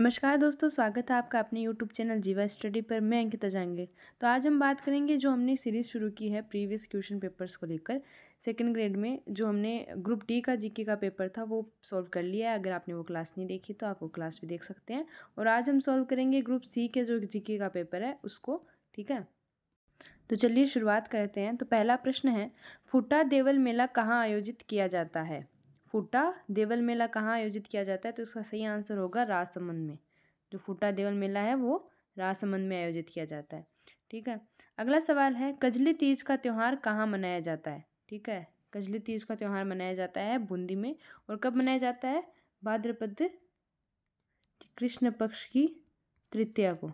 नमस्कार दोस्तों स्वागत है आपका अपने यूट्यूब चैनल जीवा स्टडी पर मैं अंकिता जांगीर तो आज हम बात करेंगे जो हमने सीरीज़ शुरू की है प्रीवियस क्वेश्चन पेपर्स को लेकर सेकेंड ग्रेड में जो हमने ग्रुप डी का जीके का पेपर था वो सॉल्व कर लिया है अगर आपने वो क्लास नहीं देखी तो आप वो क्लास भी देख सकते हैं और आज हम सॉल्व करेंगे ग्रुप सी के जो जीके का पेपर है उसको ठीक है तो चलिए शुरुआत करते हैं तो पहला प्रश्न है फुटा देवल मेला कहाँ आयोजित किया जाता है फूटा देवल मेला कहाँ आयोजित किया जाता है तो इसका सही आंसर होगा राजसमंद में जो फूटा देवल मेला है वो राजसमंद में आयोजित किया जाता है ठीक है अगला सवाल है कजली तीज का त्यौहार कहाँ मनाया जाता है ठीक है कजली तीज का त्यौहार मनाया जाता है बूंदी में और कब मनाया जाता है भाद्रपद कृष्ण पक्ष की तृतीया को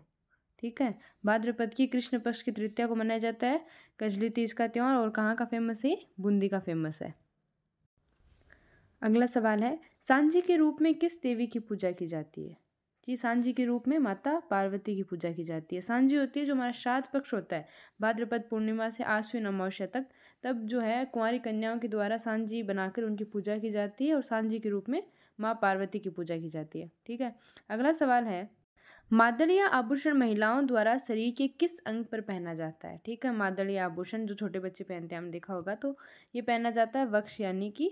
ठीक है भाद्रपद की कृष्ण पक्ष की तृतीया को मनाया जाता है कजली तीज का त्यौहार और कहाँ का फेमस है बूंदी का फेमस है अगला सवाल है सांझी के रूप में किस देवी की पूजा की जाती है कि सांझी के रूप में माता पार्वती की पूजा की जाती है सांझी होती है जो हमारा श्राद्ध पक्ष होता है भाद्रपद पूर्णिमा से आश्विन अमावस्या तक तब जो है कुंवारी कन्याओं के द्वारा सांझी बनाकर उनकी पूजा की जाती है और सांझी के रूप में माँ पार्वती की पूजा की जाती है ठीक है अगला सवाल है मादड़िया आभूषण महिलाओं द्वारा शरीर के किस अंग पर पहना जाता है ठीक है मादड़िया या आभूषण जो छोटे बच्चे पहनते हैं हम देखा होगा तो ये पहना जाता है वक्ष यानी कि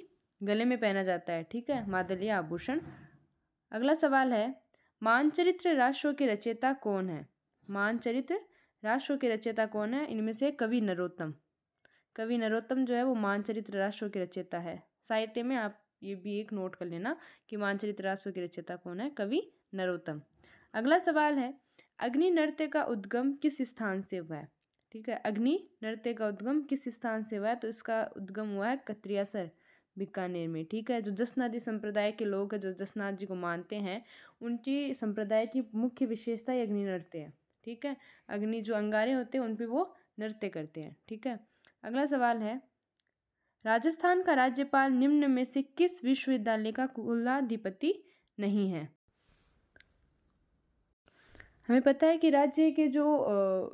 गले में पहना जाता है ठीक है हम्म। मादली आभूषण अगला सवाल है मानचरित्र राष्ट्रों के रचयिता कौन है मानचरित्र राष्ट्रों के रचयिता कौन है इनमें से कवि नरोत्तम कवि नरोत्तम जो है वो मानचरित्र राष्ट्रों के रचयिता है साहित्य में आप ये भी एक नोट कर लेना कि मानचरित्र राष्ट्रों की रचयिता कौन है कवि नरोत्तम अगला सवाल है अग्नि नृत्य का उद्गम किस स्थान से हुआ है ठीक है अग्नि नृत्य का उद्गम किस स्थान से हुआ है तो इसका उद्गम हुआ है कत्रियासर बीकानेर में ठीक है जो जसनादी संप्रदाय के लोग हैं जो जसनाथ जी को मानते हैं उनकी संप्रदाय की मुख्य विशेषता अग्नि नृत्य है ठीक है अग्नि जो अंगारे होते हैं उन पर वो नृत्य करते हैं ठीक है अगला सवाल है राजस्थान का राज्यपाल निम्न में से किस विश्वविद्यालय का कुलाधिपति नहीं है हमें पता है कि राज्य के जो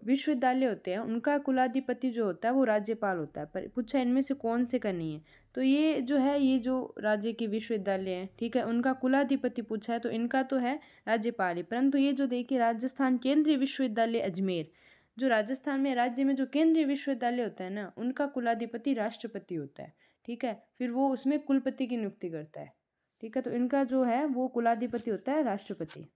विश्वविद्यालय होते हैं उनका कुलाधिपति जो होता है वो राज्यपाल होता है पर पूछा इनमें से कौन से का नहीं है तो ये जो है ये जो राज्य के विश्वविद्यालय हैं ठीक है उनका कुलाधिपति पूछा है तो इनका तो है राज्यपाल ही परंतु ये जो देखिए राजस्थान केंद्रीय विश्वविद्यालय अजमेर जो राजस्थान में राज्य में जो केंद्रीय विश्वविद्यालय होता है ना उनका कुलाधिपति राष्ट्रपति होता है ठीक है फिर वो उसमें कुलपति की नियुक्ति करता है ठीक है तो इनका जो है वो कुलाधिपति होता है राष्ट्रपति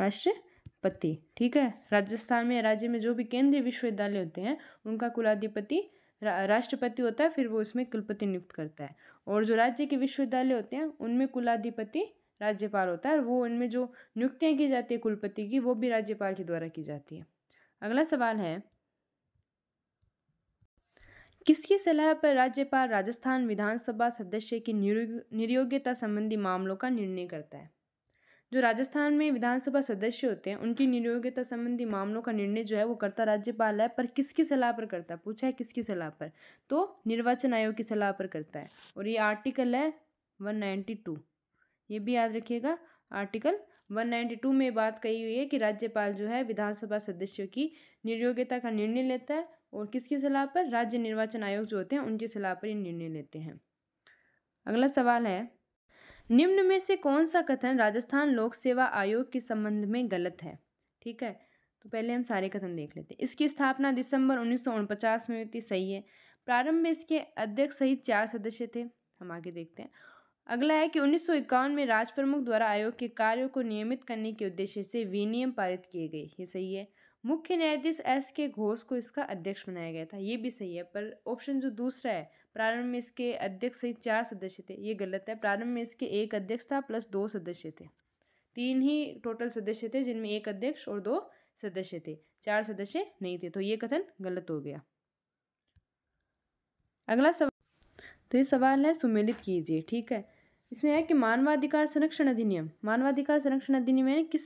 राष्ट्रपति ठीक है राजस्थान में राज्य में जो भी केंद्रीय विश्वविद्यालय होते हैं उनका कुलाधिपति राष्ट्रपति होता है फिर वो उसमें कुलपति नियुक्त करता है और जो राज्य के विश्वविद्यालय होते हैं उनमें कुलाधिपति राज्यपाल होता है और वो उनमें जो नियुक्तियाँ की जाती है कुलपति की वो भी राज्यपाल के द्वारा की जाती है अगला सवाल है किसकी सलाह पर राज्यपाल राजस्थान विधानसभा सदस्य की निरोग्यता संबंधी मामलों का निर्णय करता है जो राजस्थान में विधानसभा सदस्य होते हैं उनकी निरोग्यता संबंधी मामलों का निर्णय जो है वो करता राज्यपाल है पर किसकी सलाह पर करता है पूछा है किसकी सलाह पर तो निर्वाचन आयोग की सलाह पर करता है और ये आर्टिकल है वन नाइन्टी टू ये भी याद रखिएगा आर्टिकल वन नाइन्टी टू में बात कही हुई है कि राज्यपाल जो है विधानसभा सदस्यों की निर्योग्यता का निर्णय लेता है और किसकी सलाह पर राज्य निर्वाचन आयोग जो होते हैं उनकी सलाह पर ये निर्णय लेते हैं अगला सवाल है निम्न में से कौन सा कथन राजस्थान लोक सेवा आयोग के संबंध में गलत है ठीक है तो पहले हम सारे कथन देख लेते हैं इसकी स्थापना दिसंबर उन्नीस में हुई थी सही है प्रारंभ में इसके अध्यक्ष सहित चार सदस्य थे हम आगे देखते हैं अगला है कि उन्नीस में राज प्रमुख द्वारा आयोग के कार्यों को नियमित करने के उद्देश्य से विनियम पारित किए गए ये सही है मुख्य न्यायाधीश एस के घोष को इसका अध्यक्ष बनाया गया था ये भी सही है पर ऑप्शन जो दूसरा है प्रारंभ में इसके अध्यक्ष सहित चार सदस्य थे ये गलत है प्रारंभ में इसके एक अध्यक्ष था प्लस दो सदस्य थे तीन ही टोटल सदस्य थे जिनमें एक अध्यक्ष और दो सदस्य थे चार सदस्य नहीं थे तो ये कथन गलत हो गया अगला सवाल तो ये सवाल है सुमेलित कीजिए ठीक है इसमें है कि मानवाधिकार संरक्षण अधिनियम मानवाधिकार संरक्षण अधिनियम यानी किस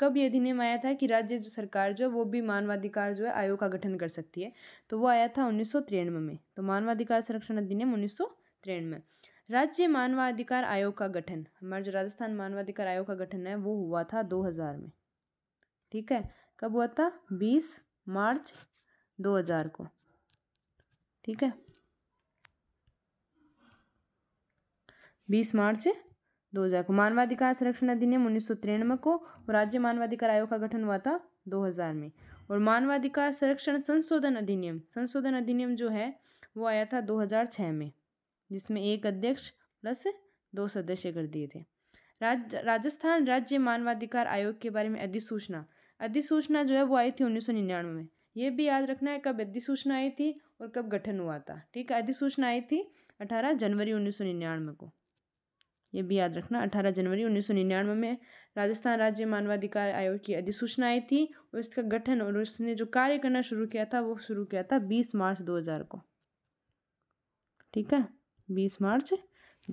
कब ये अधिनियम आया था कि राज्य जो सरकार जो है वो भी मानवाधिकार जो है आयोग का गठन कर सकती है तो वो आया था उन्नीस में तो मानवाधिकार संरक्षण अधिनियम उन्नीस में राज्य मानवाधिकार आयोग का गठन हमारा जो राजस्थान मानवाधिकार आयोग का गठन है वो हुआ था हजार में ठीक है कब हुआ था बीस मार्च हजार को ठीक है बीस मार्च दो हज़ार को मानवाधिकार संरक्षण अधिनियम उन्नीस सौ तिरानवे को और राज्य मानवाधिकार आयोग का गठन हुआ था 2000 में और मानवाधिकार संरक्षण संशोधन अधिनियम संशोधन अधिनियम जो है वो आया था 2006 में जिसमें एक अध्यक्ष प्लस दो सदस्य कर दिए थे राज राजस्थान राज्य मानवाधिकार आयोग के बारे में अधिसूचना अधिसूचना जो है वो आई थी उन्नीस में ये भी याद रखना है कब अधिसूचना आई थी और कब गठन हुआ था ठीक है अधिसूचना आई थी अठारह जनवरी निन्यानवे को ये भी याद रखना अठारह जनवरी उन्नीस सौ निन्यानवे में राजस्थान राज्य मानवाधिकार आयोग की अधिसूचना आई थी और इसका गठन और उसने जो कार्य करना शुरू किया था वो शुरू किया था बीस मार्च दो हज़ार को ठीक है बीस मार्च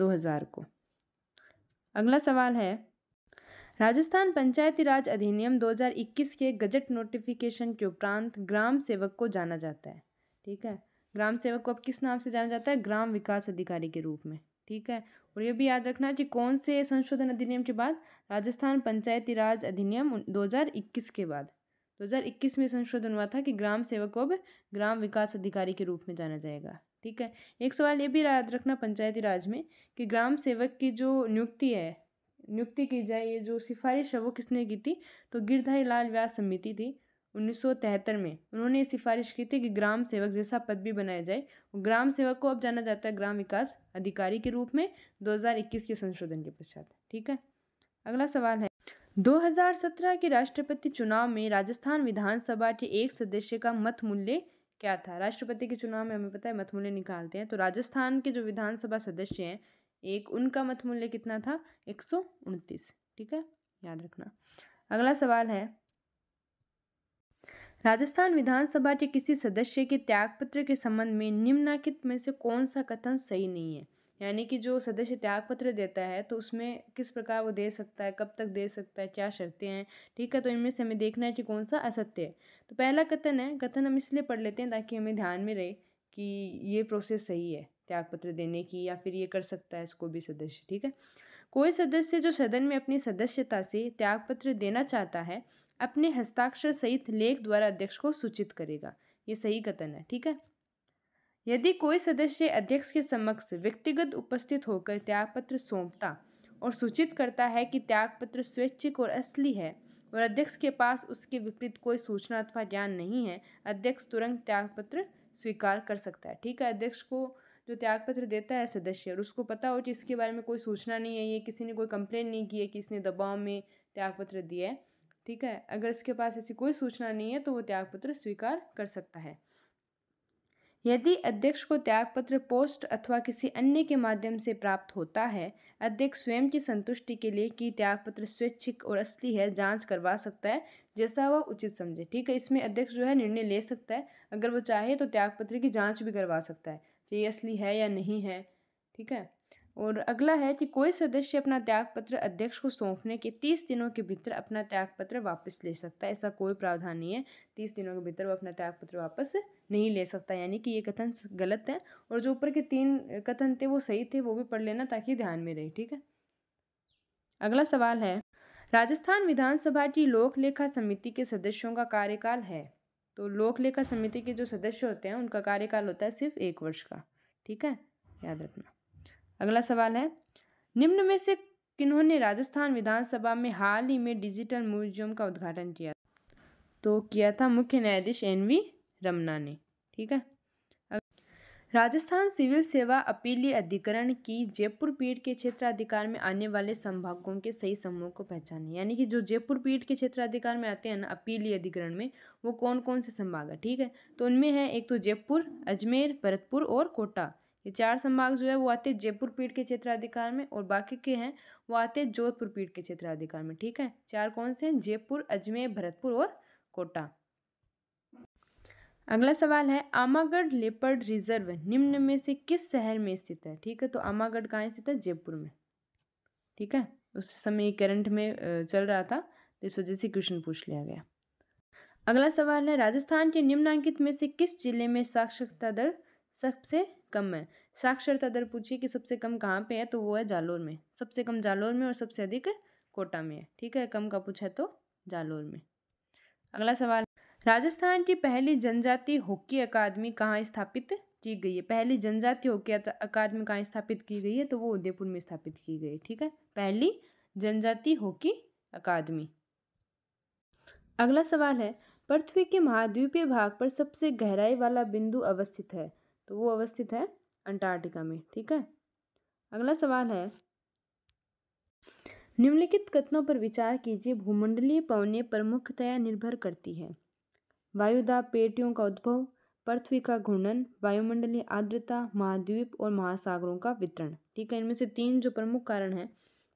दो हज़ार को अगला सवाल है राजस्थान पंचायती राज अधिनियम 2021 के गजट नोटिफिकेशन के उपरांत ग्राम सेवक को जाना जाता है ठीक है ग्राम सेवक को अब किस नाम से जाना जाता है ग्राम विकास अधिकारी के रूप में ठीक है और यह भी याद रखना कि कौन से संशोधन अधिनियम के बाद राजस्थान पंचायती राज अधिनियम 2021 के बाद 2021 में संशोधन हुआ था कि ग्राम सेवक को अब ग्राम विकास अधिकारी के रूप में जाना जाएगा ठीक है एक सवाल ये भी याद रखना पंचायती राज में कि ग्राम सेवक की जो नियुक्ति है नियुक्ति की जाए ये जो सिफारिश है वो किसने की थी तो गिरधारी लाल व्यास समिति थी उन्नीस में उन्होंने ये सिफारिश की थी कि ग्राम सेवक जैसा पद भी बनाया जाए ग्राम सेवक को अब जाना जाता है ग्राम विकास अधिकारी के रूप में 2021 के संशोधन के पश्चात ठीक है अगला सवाल है 2017 के राष्ट्रपति चुनाव में राजस्थान विधानसभा के एक सदस्य का मत मूल्य क्या था राष्ट्रपति के चुनाव में हमें पता है मत मूल्य निकालते हैं तो राजस्थान के जो विधानसभा सदस्य हैं एक उनका मत मूल्य कितना था एक ठीक है याद रखना अगला सवाल है राजस्थान विधानसभा के किसी सदस्य के त्यागपत्र के संबंध में निम्नाखित में से कौन सा कथन सही नहीं है यानी कि जो सदस्य त्यागपत्र देता है तो उसमें किस प्रकार वो दे सकता है कब तक दे सकता है क्या शर्तें हैं ठीक है तो इनमें से हमें देखना है कि कौन सा असत्य है तो पहला कथन है कथन हम इसलिए पढ़ लेते हैं ताकि हमें ध्यान में रहे कि ये प्रोसेस सही है त्यागपत्र देने की या फिर ये कर सकता है इसको भी सदस्य ठीक है कोई सदस्य जो सदन में अपनी सदस्यता से त्यागपत्र देना चाहता है अपने हस्ताक्षर सहित लेख द्वारा अध्यक्ष को सूचित करेगा ये सही कथन है ठीक है यदि कोई सदस्य अध्यक्ष के समक्ष व्यक्तिगत उपस्थित होकर त्यागपत्र सौंपता और सूचित करता है कि त्यागपत्र स्वैच्छिक और असली है और अध्यक्ष के पास उसके विपरीत कोई सूचना अथवा ज्ञान नहीं है अध्यक्ष तुरंत त्यागपत्र स्वीकार कर सकता है ठीक है अध्यक्ष को जो त्यागपत्र देता है सदस्य और उसको पता हो कि इसके बारे में कोई सूचना नहीं है ये किसी ने कोई कंप्लेन नहीं की है कि इसने दबाव में त्यागपत्र दिया है ठीक है अगर उसके पास ऐसी कोई सूचना नहीं है तो वो त्यागपत्र स्वीकार कर सकता है यदि अध्यक्ष को त्यागपत्र पोस्ट अथवा किसी अन्य के माध्यम से प्राप्त होता है अध्यक्ष स्वयं की संतुष्टि के लिए कि त्यागपत्र स्वैच्छिक और असली है जांच करवा सकता है जैसा वह उचित समझे ठीक है इसमें अध्यक्ष जो है निर्णय ले सकता है अगर वो चाहे तो त्यागपत्र की जांच भी करवा सकता है कि ये असली है या नहीं है ठीक है और अगला है कि कोई सदस्य अपना त्यागपत्र अध्यक्ष को सौंपने के तीस दिनों के भीतर अपना त्यागपत्र वापस ले सकता है ऐसा कोई प्रावधान नहीं है तीस दिनों के भीतर वो अपना त्यागपत्र वापस नहीं ले सकता यानी कि ये कथन गलत है और जो ऊपर के तीन कथन थे वो सही थे वो भी पढ़ लेना ताकि ध्यान में रहे ठीक है अगला सवाल है राजस्थान विधानसभा की लोक लेखा समिति के सदस्यों का कार्यकाल है तो लोक लेखा समिति के जो सदस्य होते हैं उनका कार्यकाल होता है सिर्फ एक वर्ष का ठीक है याद रखना अगला सवाल है निम्न में से किन्होंने राजस्थान विधानसभा में हाल ही में डिजिटल म्यूजियम का उद्घाटन किया तो किया था मुख्य न्यायाधीश एन वी रमना ने ठीक है राजस्थान सिविल सेवा अपीलीय अधिकरण की जयपुर पीठ के क्षेत्राधिकार में आने वाले संभागों के सही समूह को पहचाने यानी कि जो जयपुर पीठ के क्षेत्राधिकार में आते हैं ना अपीलीय अधिकरण में वो कौन कौन से संभाग है ठीक है तो उनमें है एक तो जयपुर अजमेर भरतपुर और कोटा ये चार संभाग जो है वो आते हैं जयपुर पीठ के क्षेत्राधिकार में और बाकी के हैं वो आते हैं जोधपुर पीठ के क्षेत्राधिकार में ठीक है चार कौन से हैं जयपुर अजमेर भरतपुर और कोटा अगला सवाल है आमागढ़ लेपर्ड रिजर्व निम्न में से किस शहर में स्थित है ठीक है तो आमागढ़ कहाँ स्थित है जयपुर में ठीक है उस समय करंट में चल रहा था तो इस वजह से क्वेश्चन पूछ लिया गया अगला सवाल है राजस्थान के निम्नांकित में से किस जिले में साक्षरता दर सबसे कम है साक्षरता दर पूछिए कि सबसे कम कहाँ पे है तो वो है जालोर में सबसे कम जालोर में और सबसे अधिक कोटा में है ठीक है कम का पूछा तो जालोर में अगला सवाल राजस्थान की पहली जनजाति हॉकी अकादमी कहाँ स्थापित की गई है पहली जनजाति हॉकी अकादमी कहाँ स्थापित की गई है तो वो उदयपुर में स्थापित की गई है ठीक है पहली जनजाति हॉकी अकादमी अगला सवाल है पृथ्वी के महाद्वीपीय भाग पर सबसे गहराई वाला बिंदु अवस्थित है तो वो अवस्थित है अंटार्कटिका में ठीक है अगला सवाल है निम्नलिखित कथनों पर विचार कीजिए भूमंडलीय पवने प्रमुखतया निर्भर करती है वायुदाब पेटियों का उद्भव पृथ्वी का घूर्णन वायुमंडलीय आर्द्रता महाद्वीप और महासागरों का वितरण ठीक है इनमें से तीन जो प्रमुख कारण हैं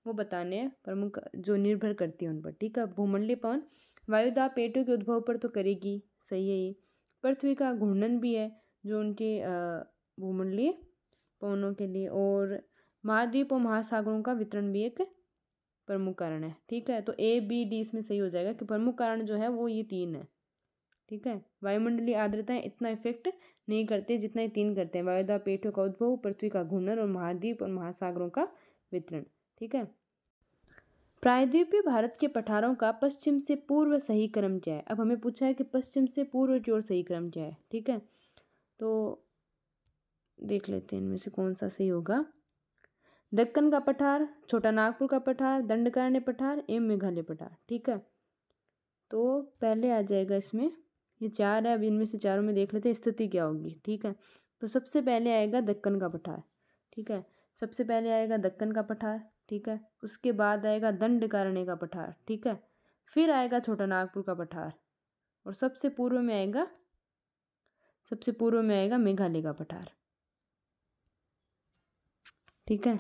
वो बताने हैं प्रमुख जो निर्भर करती है उन पर ठीक है भूमंडलीय पवन वायुदाब पेटियों के उद्भव पर तो करेगी सही है ये पृथ्वी का घूर्णन भी है जो उनके भूमंडलीय लिए पवनों के लिए और महाद्वीप और महासागरों का वितरण भी एक प्रमुख कारण है ठीक है तो ए बी डी इसमें सही हो जाएगा कि प्रमुख कारण जो है वो ये तीन है ठीक है वायुमंडलीय आर्द्रताएं इतना इफेक्ट नहीं करते जितना ये तीन करते हैं वायुदा पेठों का उद्भव पृथ्वी का घूर्णन और महाद्वीप और महासागरों का वितरण ठीक है प्रायद्वीपीय भारत के पठारों का पश्चिम से पूर्व सही क्रम क्या है अब हमें पूछा है कि पश्चिम से पूर्व की ओर सही क्रम क्या है ठीक है तो देख लेते हैं इनमें से कौन सा सही होगा दक्कन का पठार छोटा नागपुर का पठार दंडकारण्य पठार एवं मेघालय पठार ठीक है तो पहले आ जाएगा इसमें ये चार है अब इनमें से चारों में देख लेते हैं स्थिति क्या होगी ठीक है तो सबसे पहले आएगा दक्कन का पठार ठीक है सबसे पहले आएगा दक्कन का पठार ठीक है उसके बाद आएगा दंडकारण्य का पठार ठीक है फिर आएगा छोटा नागपुर का पठार और सबसे पूर्व में आएगा सबसे पूर्व में आएगा मेघालय का पठार ठीक है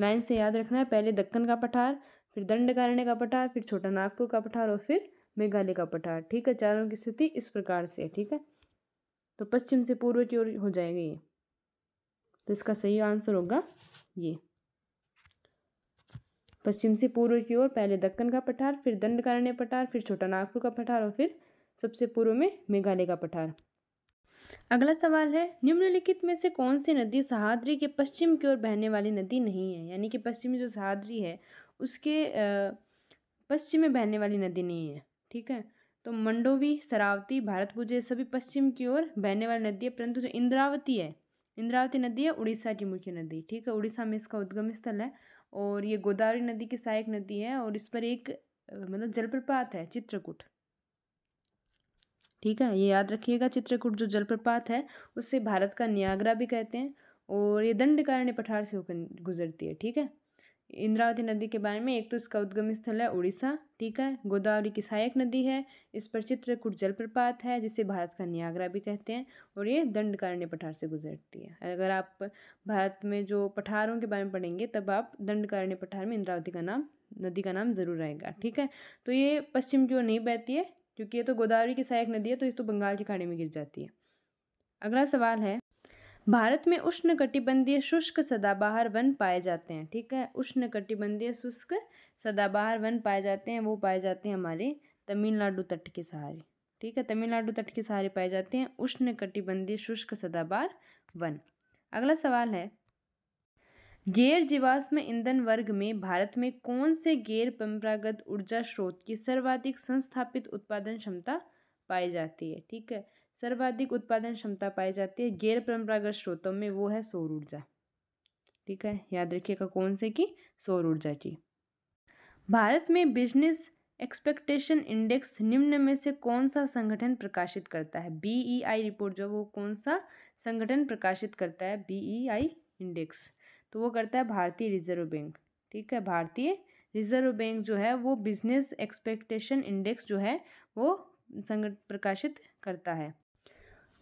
लाइन से याद रखना है पहले दक्कन का पठार फिर दंडकारण्य का पठार फिर छोटा नागपुर का पठार और फिर मेघालय का पठार ठीक है चारों की स्थिति इस प्रकार से है ठीक है तो पश्चिम से पूर्व की ओर हो जाएगा ये तो इसका सही आंसर होगा ये पश्चिम से पूर्व की ओर पहले दक्कन का पठार फिर दंडकारण्य पठार फिर छोटा नागपुर का पठार और फिर सबसे पूर्व में मेघालय का पठार अगला सवाल है निम्नलिखित में से कौन सी नदी सहाद्री के पश्चिम की ओर बहने वाली नदी नहीं है यानी कि पश्चिमी जो सहाद्री है उसके पश्चिम में बहने वाली नदी नहीं है ठीक है तो मंडोवी सरावती शरावती ये सभी पश्चिम की ओर बहने वाली नदी है परंतु जो इंद्रावती है इंद्रावती नदी है उड़ीसा की मुख्य नदी ठीक है उड़ीसा में इसका उद्गम स्थल है और ये गोदावरी नदी की सहायक नदी है और इस पर एक मतलब जलप्रपात है चित्रकूट ठीक है ये याद रखिएगा चित्रकूट जो जलप्रपात है उससे भारत का नियाग्रा भी कहते हैं और ये दंडकारण्य पठार से होकर गुजरती है ठीक है इंद्रावती नदी के बारे में एक तो इसका उद्गम स्थल है उड़ीसा ठीक है गोदावरी की सहायक नदी है इस पर चित्रकूट जलप्रपात है जिसे भारत का नियाग्रा भी कहते हैं और ये दंडकारण्य पठार से गुजरती है अगर आप भारत में जो पठारों के बारे में पढ़ेंगे तब आप दंडकारण्य पठार में इंद्रावती का नाम नदी का नाम ज़रूर आएगा ठीक है तो ये पश्चिम की ओर नहीं बहती है क्योंकि ये तो गोदावरी की सहायक नदी है तो इस तो बंगाल की खाड़ी में गिर जाती है अगला सवाल है भारत में उष्ण कटिबंधीय शुष्क सदाबहार वन पाए जाते हैं ठीक है उष्ण कटिबंधीय शुष्क सदाबहार वन पाए जाते हैं वो पाए जाते हैं हमारे तमिलनाडु तट के सहारे ठीक है तमिलनाडु तट के सहारे पाए जाते हैं उष्ण कटिबंधीय शुष्क सदाबहार वन अगला सवाल है गैर जीवाश्म ईंधन वर्ग में भारत में कौन से गैर परंपरागत ऊर्जा स्रोत की सर्वाधिक संस्थापित उत्पादन क्षमता पाई जाती है ठीक है सर्वाधिक उत्पादन क्षमता पाई जाती है गैर परंपरागत स्रोतों में वो है सौर ऊर्जा ठीक है याद रखिएगा कौन से की सौर ऊर्जा की भारत में बिजनेस एक्सपेक्टेशन इंडेक्स निम्न में से कौन सा संगठन प्रकाशित करता है आई रिपोर्ट e जो वो कौन सा संगठन प्रकाशित करता है आई e इंडेक्स तो वो करता है भारतीय रिजर्व बैंक ठीक है भारतीय रिजर्व बैंक जो है वो बिजनेस एक्सपेक्टेशन इंडेक्स जो है वो संगठ प्रकाशित करता है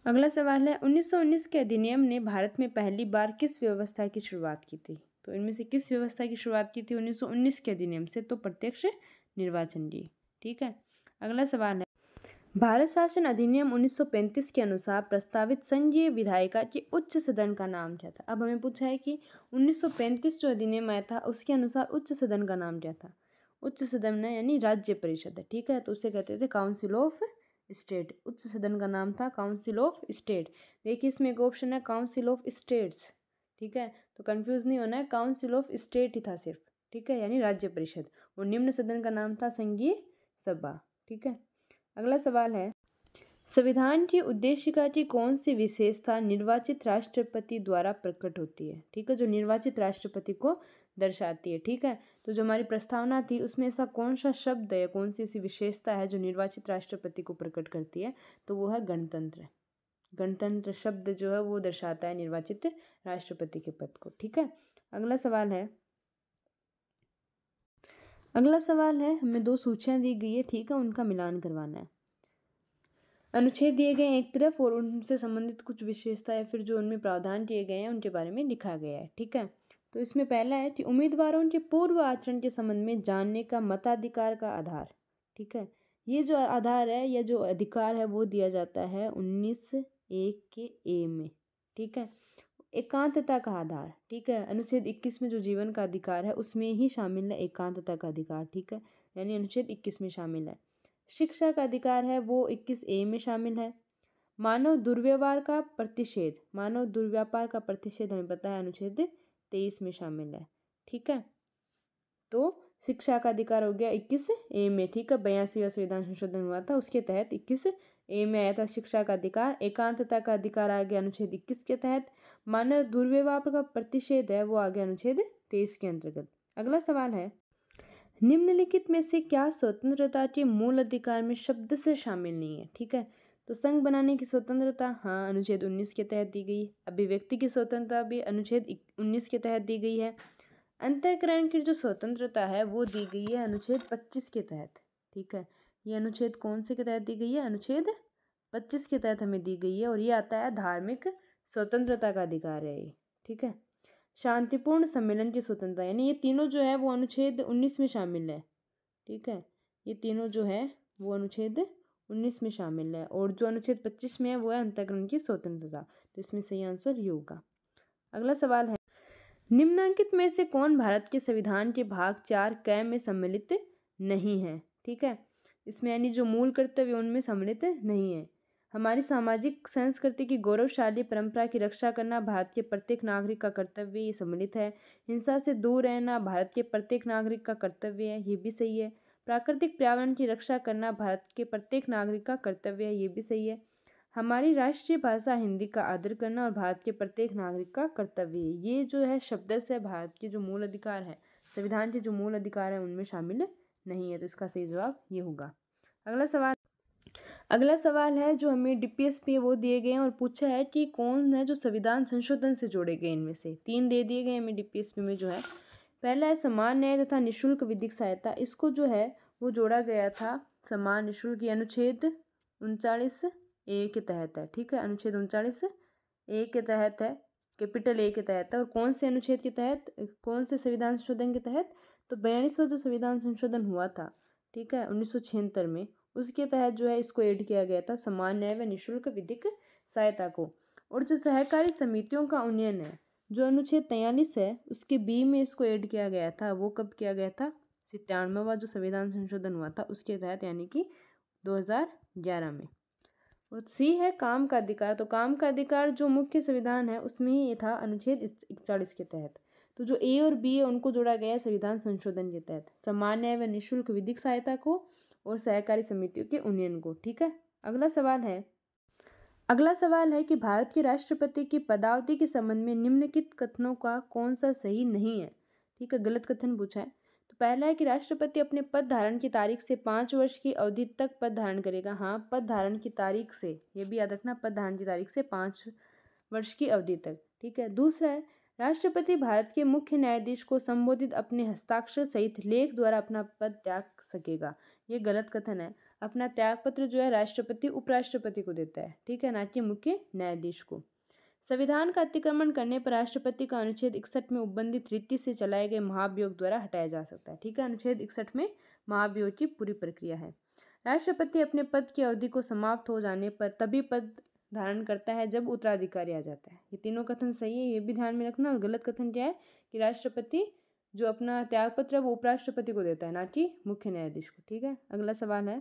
अगला सवाल है 1919 के अधिनियम ने भारत में पहली बार किस व्यवस्था की शुरुआत की थी तो इनमें से किस व्यवस्था की शुरुआत की थी 1919 के अधिनियम से तो प्रत्यक्ष निर्वाचन की ठीक है अगला सवाल है भारत शासन अधिनियम 1935 के अनुसार प्रस्तावित संघीय विधायिका के उच्च सदन का नाम क्या था अब हमें पूछा है कि 1935 जो अधिनियम आया था उसके अनुसार उच्च सदन का नाम क्या था उच्च सदन ने यानी राज्य परिषद है ठीक है तो उसे कहते थे काउंसिल ऑफ स्टेट उच्च सदन का नाम था काउंसिल ऑफ स्टेट देखिए इसमें एक ऑप्शन है काउंसिल ऑफ स्टेट्स ठीक है तो कंफ्यूज नहीं होना है काउंसिल ऑफ स्टेट ही था सिर्फ ठीक है यानी राज्य परिषद और निम्न सदन का नाम था संघीय सभा ठीक है अगला सवाल है संविधान की उद्देशिका की कौन सी विशेषता निर्वाचित राष्ट्रपति द्वारा प्रकट होती है ठीक है जो निर्वाचित राष्ट्रपति को दर्शाती है ठीक है तो जो हमारी प्रस्तावना थी उसमें ऐसा कौन सा शब्द है कौन सी ऐसी विशेषता है जो निर्वाचित राष्ट्रपति को प्रकट करती है तो वो है गणतंत्र गणतंत्र शब्द जो है वो दर्शाता है निर्वाचित राष्ट्रपति के पद को ठीक है अगला सवाल है अगला सवाल है हमें दो सूचियाँ दी गई है ठीक है उनका मिलान करवाना है अनुच्छेद दिए गए हैं एक तरफ और उनसे संबंधित कुछ विशेषता या फिर जो उनमें प्रावधान किए गए हैं उनके बारे में लिखा गया है ठीक है तो इसमें पहला है कि उम्मीदवारों के पूर्व आचरण के संबंध में जानने का मताधिकार का आधार ठीक है ये जो आधार है या जो अधिकार है वो दिया जाता है उन्नीस एक के ए में ठीक है एकांतता का आधार ठीक है अनुच्छेद इक्कीस में जो जीवन का अधिकार है उसमें ही शामिल है एकांतता का अधिकार ठीक है यानी अनुच्छेद इक्कीस में शामिल है शिक्षा का अधिकार है वो इक्कीस ए में शामिल है मानव दुर्व्यवहार का प्रतिषेध मानव दुर्व्यापार का प्रतिषेध हमें पता है अनुच्छेद तेईस में शामिल है ठीक है तो शिक्षा का अधिकार हो गया इक्कीस ए में ठीक है बयासीवा संविधान संशोधन हुआ था उसके तहत इक्कीस ए में आया था शिक्षा का अधिकार एकांतता का अधिकार आगे अनुच्छेद इक्कीस के तहत मानव दुर्व्यवहार का प्रतिषेध है वो आगे अनुच्छेद तेईस के अंतर्गत अगला सवाल है निम्नलिखित में से क्या स्वतंत्रता के मूल अधिकार में शब्द से शामिल नहीं है ठीक है तो संघ बनाने की स्वतंत्रता हाँ अनुच्छेद 19 के तहत दी गई अभिव्यक्ति की स्वतंत्रता भी अनुच्छेद 19 के तहत दी गई है अंतःकरण की जो स्वतंत्रता है वो दी गई है अनुच्छेद 25 के तहत ठीक है ये अनुच्छेद कौन से के तहत दी गई है अनुच्छेद पच्चीस के तहत हमें दी गई है और ये आता है धार्मिक स्वतंत्रता का अधिकार है ये ठीक है शांतिपूर्ण सम्मेलन की स्वतंत्रता यानी ये तीनों जो है वो अनुच्छेद उन्नीस में शामिल है ठीक है ये तीनों जो है वो अनुच्छेद उन्नीस में शामिल है और जो अनुच्छेद पच्चीस में है वो है अंतकरण की स्वतंत्रता तो इसमें सही आंसर ये होगा अगला सवाल है निम्नांकित में से कौन भारत के संविधान के भाग चार कै में सम्मिलित नहीं है ठीक है इसमें यानी जो मूल कर्तव्य उनमें सम्मिलित नहीं है हमारी सामाजिक संस्कृति की गौरवशाली परंपरा की रक्षा करना भारत के प्रत्येक नागरिक का कर्तव्य ये सम्मिलित है हिंसा से दूर रहना भारत के प्रत्येक नागरिक का कर्तव्य है ये भी सही है प्राकृतिक पर्यावरण की रक्षा करना भारत के प्रत्येक नागरिक का कर्तव्य है ये भी सही है हमारी राष्ट्रीय भाषा हिंदी का आदर करना और भारत के प्रत्येक नागरिक का कर्तव्य है ये जो है शब्द से भारत के जो मूल अधिकार है संविधान के जो मूल अधिकार हैं उनमें शामिल नहीं है तो इसका सही जवाब ये होगा अगला सवाल अगला सवाल है जो हमें डीपीएस पे वो दिए गए हैं और पूछा है कि कौन है जो संविधान संशोधन से जोड़े गए इनमें से तीन दे दिए गए हमें एस पी में जो है पहला है समान न्याय तथा निःशुल्क विधिक सहायता इसको जो है वो जोड़ा गया था समान निःशुल्क अनुच्छेद उनचालीस ए के तहत है ठीक है अनुच्छेद उनचालीस ए के तहत है कैपिटल ए के तहत है और कौन से अनुच्छेद के तहत कौन से संविधान संशोधन के तहत तो बयालीसवा जो संविधान संशोधन हुआ था ठीक है उन्नीस में उसके तहत जो है इसको ऐड किया गया था समान न्याय व निःशुल्क विधिक सहायता को और जो सहकारी समितियों का उन्नयन है जो अनुच्छेद तैयलीस है उसके बी में इसको ऐड किया गया था वो कब किया गया था सितानवेवा जो संविधान संशोधन हुआ था उसके तहत यानी कि 2011 में और सी है काम का अधिकार तो काम का अधिकार जो मुख्य संविधान है उसमें ही ये था अनुच्छेद इकतालीस के तहत तो जो ए और बी है उनको जोड़ा गया है संविधान संशोधन के तहत सामान्य व निःशुल्क विधिक सहायता को और सहकारी समितियों के उन्नयन को ठीक है अगला सवाल है अगला सवाल है कि भारत के राष्ट्रपति की पदावधि के संबंध में निम्नलिखित कथनों का कौन सा सही नहीं है ठीक है गलत कथन पूछा है तो पहला है कि राष्ट्रपति अपने पद धारण की तारीख से पाँच वर्ष की अवधि तक पद धारण करेगा हाँ पद धारण की तारीख से ये भी याद रखना पद धारण की तारीख से पाँच वर्ष की अवधि तक ठीक है दूसरा है राष्ट्रपति भारत के मुख्य न्यायाधीश को संबोधित अपने हस्ताक्षर सहित लेख द्वारा अपना पद त्याग सकेगा ये गलत कथन है अपना त्याग पत्र जो है राष्ट्रपति उपराष्ट्रपति को देता है ठीक है ना कि मुख्य न्यायाधीश को संविधान का अतिक्रमण करने पर राष्ट्रपति का अनुच्छेद इकसठ में उपबंधित रीति से चलाए गए महाभियोग द्वारा हटाया जा सकता है ठीक है अनुच्छेद इकसठ में महाभियोग की पूरी प्रक्रिया है राष्ट्रपति अपने पद की अवधि को समाप्त हो जाने पर तभी पद धारण करता है जब उत्तराधिकारी आ जाता है ये तीनों कथन सही है ये भी ध्यान में रखना और गलत कथन क्या है कि राष्ट्रपति जो अपना त्यागपत्र है वो उपराष्ट्रपति को देता है ना कि मुख्य न्यायाधीश को ठीक है अगला सवाल है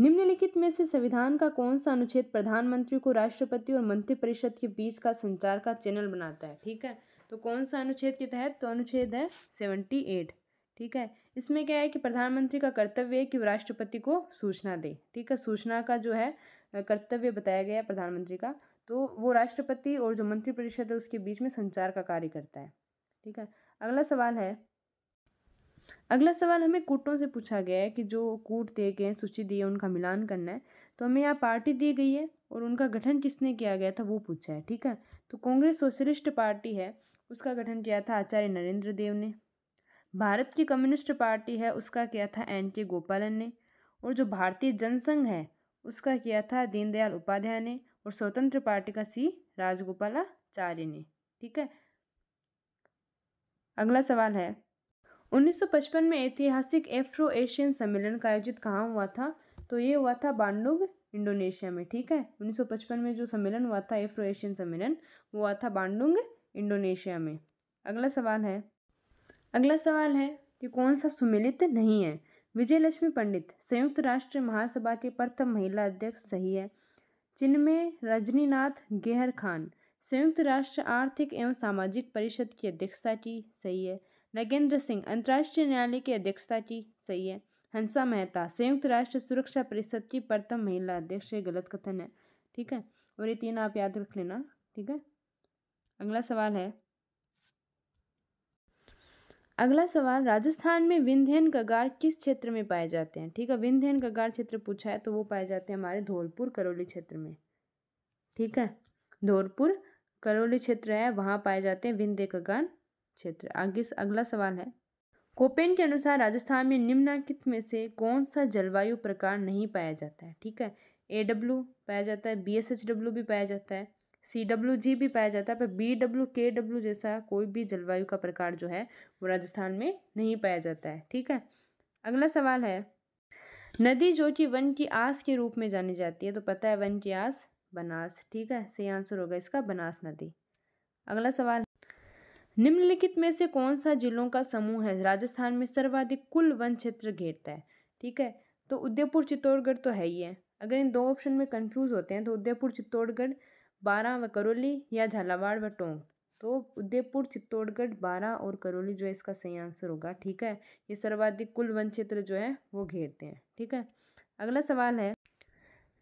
निम्नलिखित में से संविधान का कौन सा अनुच्छेद प्रधानमंत्री को राष्ट्रपति और मंत्रिपरिषद के बीच का संचार का चैनल बनाता है ठीक है तो कौन सा अनुच्छेद के तहत तो अनुच्छेद है सेवेंटी एट ठीक है इसमें क्या है कि प्रधानमंत्री का कर्तव्य है कि वो राष्ट्रपति को सूचना दे ठीक है सूचना का जो है कर्तव्य बताया गया है प्रधानमंत्री का तो वो राष्ट्रपति और जो मंत्रिपरिषद है उसके बीच में संचार का कार्य करता है ठीक है अगला सवाल है अगला सवाल हमें कूटों से पूछा गया है कि जो कूट दिए गए हैं सूची दी है उनका मिलान करना है तो हमें यहाँ पार्टी दी गई है और उनका गठन किसने किया गया था वो पूछा है ठीक है तो कांग्रेस सोशलिस्ट पार्टी है उसका गठन किया था आचार्य नरेंद्र देव ने भारत की कम्युनिस्ट पार्टी है उसका किया था एन के गोपालन ने और जो भारतीय जनसंघ है उसका किया था दीनदयाल उपाध्याय ने और स्वतंत्र पार्टी का सी राजगोपालाचार्य ने ठीक है अगला सवाल है 1955 में ऐतिहासिक एफ्रो एशियन सम्मेलन का आयोजित कहाँ हुआ था तो ये हुआ था बांडुंग इंडोनेशिया में ठीक है 1955 में जो सम्मेलन हुआ था एफ्रो एशियन सम्मेलन वो हुआ था बांडुंग इंडोनेशिया में अगला सवाल है अगला सवाल है कि कौन सा सुमिलित नहीं है विजयलक्ष्मी पंडित संयुक्त राष्ट्र महासभा की प्रथम महिला अध्यक्ष सही है जिनमें रजनीनाथ गेहर खान संयुक्त राष्ट्र आर्थिक एवं सामाजिक परिषद की अध्यक्षता की सही है नगेंद्र सिंह अंतर्राष्ट्रीय न्यायालय की अध्यक्षता की सही है हंसा मेहता संयुक्त राष्ट्र सुरक्षा परिषद की प्रथम महिला अध्यक्ष गलत कथन है ठीक है और ये तीन आप याद रख लेना ठीक है अगला सवाल है अगला सवाल राजस्थान में विंध्यन कगार किस क्षेत्र में पाए जाते हैं ठीक है विंध्यन कगार क्षेत्र पूछा है तो वो पाए जाते हैं हमारे धौलपुर करौली क्षेत्र में ठीक है धौलपुर करौली क्षेत्र है वहाँ पाए जाते हैं विंध्य कगार क्षेत्र आगे अगला सवाल है कोपेन के अनुसार राजस्थान में निम्नाकित में से कौन सा जलवायु प्रकार नहीं पाया जाता है ठीक है ए डब्ल्यू पाया जाता है बी एस एच डब्ल्यू भी पाया जाता है सी डब्ल्यू जी भी पाया जाता है पर बी डब्ल्यू के डब्ल्यू जैसा कोई भी जलवायु का प्रकार जो है वो राजस्थान में नहीं पाया जाता है ठीक है अगला सवाल है नदी जो कि वन की आस के रूप में जानी जाती है तो पता है वन की आस बनास ठीक है सही आंसर होगा इसका बनास नदी अगला सवाल निम्नलिखित में से कौन सा जिलों का समूह है राजस्थान में सर्वाधिक कुल वन क्षेत्र घेरता है ठीक है तो उदयपुर चित्तौड़गढ़ तो है ही है अगर इन दो ऑप्शन में कंफ्यूज होते हैं तो उदयपुर चित्तौड़गढ़ बारह व करौली या झालावाड़ व टोंक तो उदयपुर चित्तौड़गढ़ बारह और करौली जो है इसका सही आंसर होगा ठीक है ये सर्वाधिक कुल वन क्षेत्र जो है वो घेरते हैं ठीक है अगला सवाल है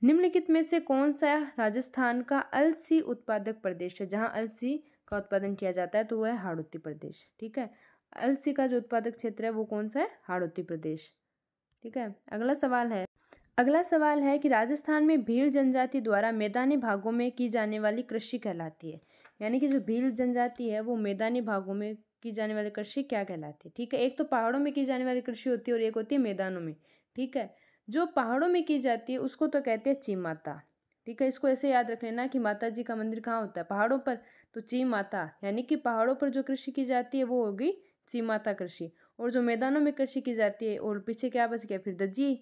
निम्नलिखित में से कौन सा राजस्थान का अलसी उत्पादक प्रदेश है जहाँ अलसी का उत्पादन किया जाता है तो वह है हाड़ौती प्रदेश ठीक है अलसी का जो उत्पादक क्षेत्र है वो कौन सा है हाड़ौती प्रदेश ठीक है अगला सवाल है अगला सवाल है कि राजस्थान में भील जनजाति द्वारा मैदानी भागों में की जाने वाली कृषि कहलाती है यानी कि जो भील जनजाति है वो मैदानी भागों में की जाने वाली कृषि क्या कहलाती है ठीक है एक तो पहाड़ों में की जाने वाली कृषि होती है और एक होती है मैदानों में ठीक है जो पहाड़ों में की जाती है उसको तो कहते हैं ची माता ठीक है इसको ऐसे याद रख लेना कि माता जी का मंदिर कहाँ होता है पहाड़ों पर तो ची माता यानी कि पहाड़ों पर जो कृषि की जाती है वो होगी ची माता कृषि और जो मैदानों में कृषि की जाती है और पीछे क्या बच गया फिर दज्जी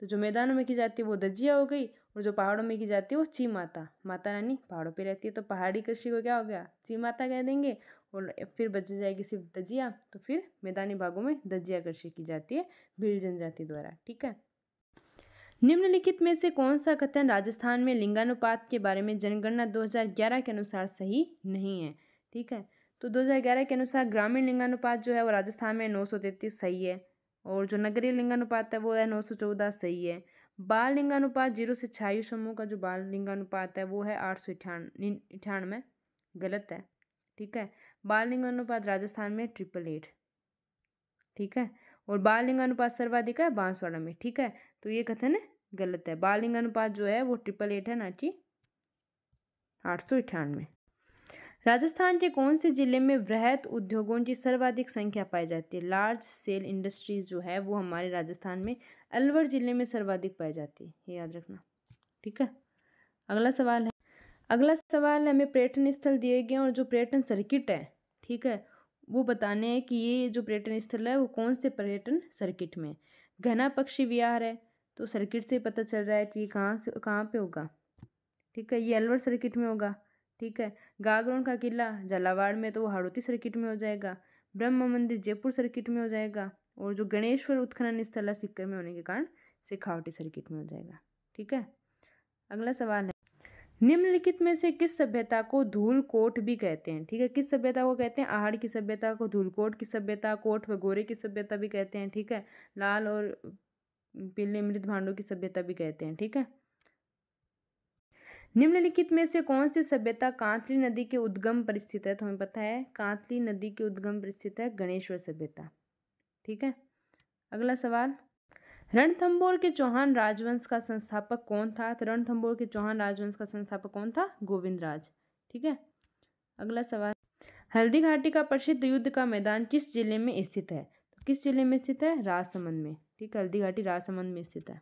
तो जो मैदानों में की जाती है वो दजिया हो गई और जो पहाड़ों में की जाती है वो ची माता माता रानी पहाड़ों पे रहती है तो पहाड़ी कृषि को क्या हो गया ची माता कह देंगे और फिर बच जाएगी सिर्फ दजिया तो फिर मैदानी भागों में दजिया कृषि की जाती है भीड़ जनजाति द्वारा ठीक है निम्नलिखित में से कौन सा कथन राजस्थान में लिंगानुपात के बारे में जनगणना 2011 के अनुसार सही नहीं है ठीक है तो 2011 के अनुसार ग्रामीण लिंगानुपात जो है वो राजस्थान में नौ सही है और जो नगरीय लिंगानुपात है वो है नौ सौ चौदह सही है बाल लिंगानुपात जीरो से छायु समूह का जो बाल लिंगानुपात है वो है आठ सौ अठानवे गलत है ठीक है बाल लिंगानुपात राजस्थान में ट्रिपल एट ठीक है और बाल लिंगानुपात सर्वाधिक है बांसवाड़ा में ठीक है तो ये कथन गलत है बाल लिंगानुपात जो है वो ट्रिपल एट है ना कि आठ सौ अठानवे राजस्थान के कौन से ज़िले में वृहत उद्योगों की सर्वाधिक संख्या पाई जाती है लार्ज सेल इंडस्ट्रीज़ जो है वो हमारे राजस्थान में अलवर ज़िले में सर्वाधिक पाई जाती है ये याद रखना ठीक है अगला सवाल है अगला सवाल है हमें पर्यटन स्थल दिए गए और जो पर्यटन सर्किट है ठीक है वो बताने हैं कि ये जो पर्यटन स्थल है वो कौन से पर्यटन सर्किट में घना पक्षी विहार है तो सर्किट से पता चल रहा है कि कहाँ से कहाँ पे होगा ठीक है ये अलवर सर्किट में होगा ठीक है गागरोन का किला झालावाड़ में तो वो हाड़ोती सर्किट में हो जाएगा ब्रह्म मंदिर जयपुर सर्किट में हो जाएगा और जो गणेश्वर उत्खनन स्थल है सिक्कर में होने के कारण सिखावटी सर्किट में हो जाएगा ठीक है अगला सवाल है निम्नलिखित में से किस सभ्यता को धूल कोट भी कहते हैं ठीक है किस सभ्यता को कहते हैं आहड़ की सभ्यता को धूल कोट की सभ्यता कोट व गोरे की सभ्यता भी कहते हैं ठीक है लाल और पीले मृत भांडों की सभ्यता भी कहते हैं ठीक है निम्नलिखित में से कौन सी सभ्यता कांतली नदी के उद्गम पर स्थित है तो हमें पता है कांतली नदी के उद्गम पर स्थित है गणेश्वर सभ्यता ठीक है अगला सवाल रणथंबोर के चौहान राजवंश का संस्थापक कौन था तो रणथंबोर के चौहान राजवंश का संस्थापक कौन था गोविंद राज ठीक है अगला सवाल हल्दी घाटी का प्रसिद्ध युद्ध का मैदान किस जिले में स्थित है तो किस जिले में स्थित है राजसमंद में ठीक है हल्दी घाटी राजसमंद में स्थित है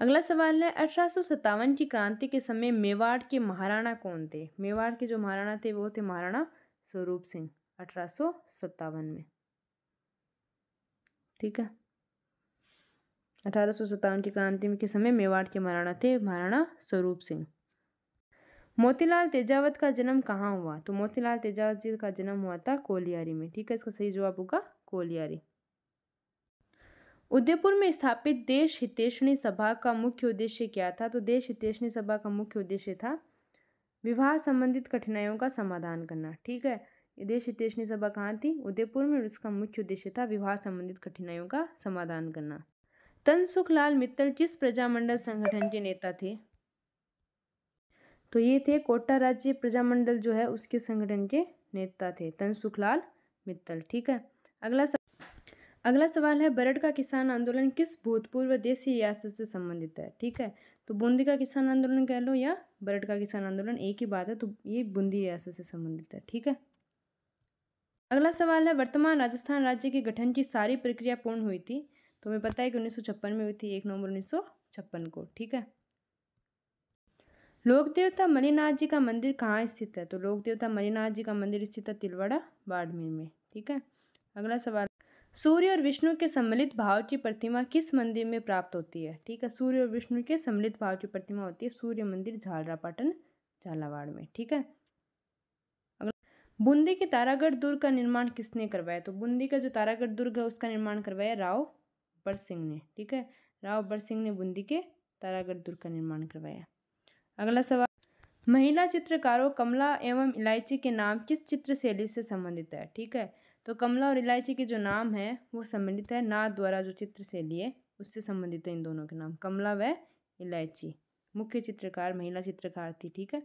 अगला सवाल है अठारह की क्रांति के समय मेवाड़ के महाराणा कौन थे मेवाड़ के जो महाराणा थे वो थे महाराणा स्वरूप सिंह अठारह में ठीक है अठारह की क्रांति के समय मेवाड़ के महाराणा थे महाराणा स्वरूप सिंह मोतीलाल तेजावत का जन्म कहाँ हुआ तो मोतीलाल तेजावत जी का जन्म हुआ था कोलियारी में ठीक है इसका सही जवाब होगा कोलियारी उदयपुर में स्थापित देश हितेशनी सभा का मुख्य उद्देश्य क्या था तो देश हितेशनी सभा का मुख्य उद्देश्य था विवाह संबंधित कठिनाइयों का समाधान करना ठीक है देश हितेशनी सभा कहाँ थी उदयपुर में उसका मुख्य उद्देश्य था विवाह संबंधित कठिनाइयों का समाधान करना तन सुखलाल मित्तल किस प्रजामंडल संगठन के नेता थे तो ये थे कोटा राज्य प्रजामंडल जो है उसके संगठन के नेता थे तन सुखलाल मित्तल ठीक है अगला अगला सवाल है बरड का किसान आंदोलन किस भूतपूर्व देशी रियासत से संबंधित है ठीक है तो बूंदी का किसान आंदोलन कह लो या बरड का किसान आंदोलन एक ही बात है तो ये बूंदी रियासत से संबंधित है ठीक है अगला सवाल है वर्तमान राजस्थान राज्य के गठन की सारी प्रक्रिया पूर्ण हुई थी तो हमें पता है कि उन्नीस में हुई थी एक नवंबर उन्नीस को ठीक है लोक देवता मणिनाथ जी का मंदिर कहाँ स्थित है तो लोक देवता मणिनाथ जी का मंदिर स्थित है तिलवाड़ा बाड़मेर में ठीक है अगला सवाल सूर्य और विष्णु के सम्मिलित भाव की प्रतिमा किस मंदिर में प्राप्त होती है ठीक है सूर्य और विष्णु के सम्मिलित भाव की प्रतिमा होती है सूर्य मंदिर झालरापाटन झालावाड़ में ठीक है बूंदी के तारागढ़ दुर्ग का निर्माण किसने करवाया तो बूंदी का जो तारागढ़ दुर्ग है उसका निर्माण करवाया राव बर सिंह ने ठीक है राव बर सिंह ने बूंदी के तारागढ़ दुर्ग का निर्माण करवाया अगला सवाल महिला चित्रकारों कमला एवं इलायची के नाम किस चित्र शैली से संबंधित है ठीक है तो कमला और इलायची के जो नाम है वो सम्मिलित है नाथ द्वारा जो चित्र से लिए उससे संबंधित है इन दोनों के नाम कमला व इलायची मुख्य चित्रकार महिला चित्रकार थी ठीक है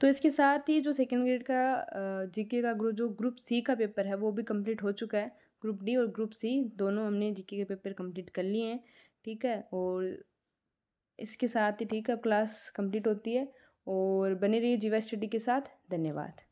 तो इसके साथ ही जो सेकेंड ग्रेड का जीके का ग्रुप जो ग्रुप सी का पेपर है वो भी कंप्लीट हो चुका है ग्रुप डी और ग्रुप सी दोनों हमने जीके के पेपर कंप्लीट कर लिए हैं ठीक है और इसके साथ ही ठीक है क्लास कंप्लीट होती है और बने रहिए जीवा स्टडी के साथ धन्यवाद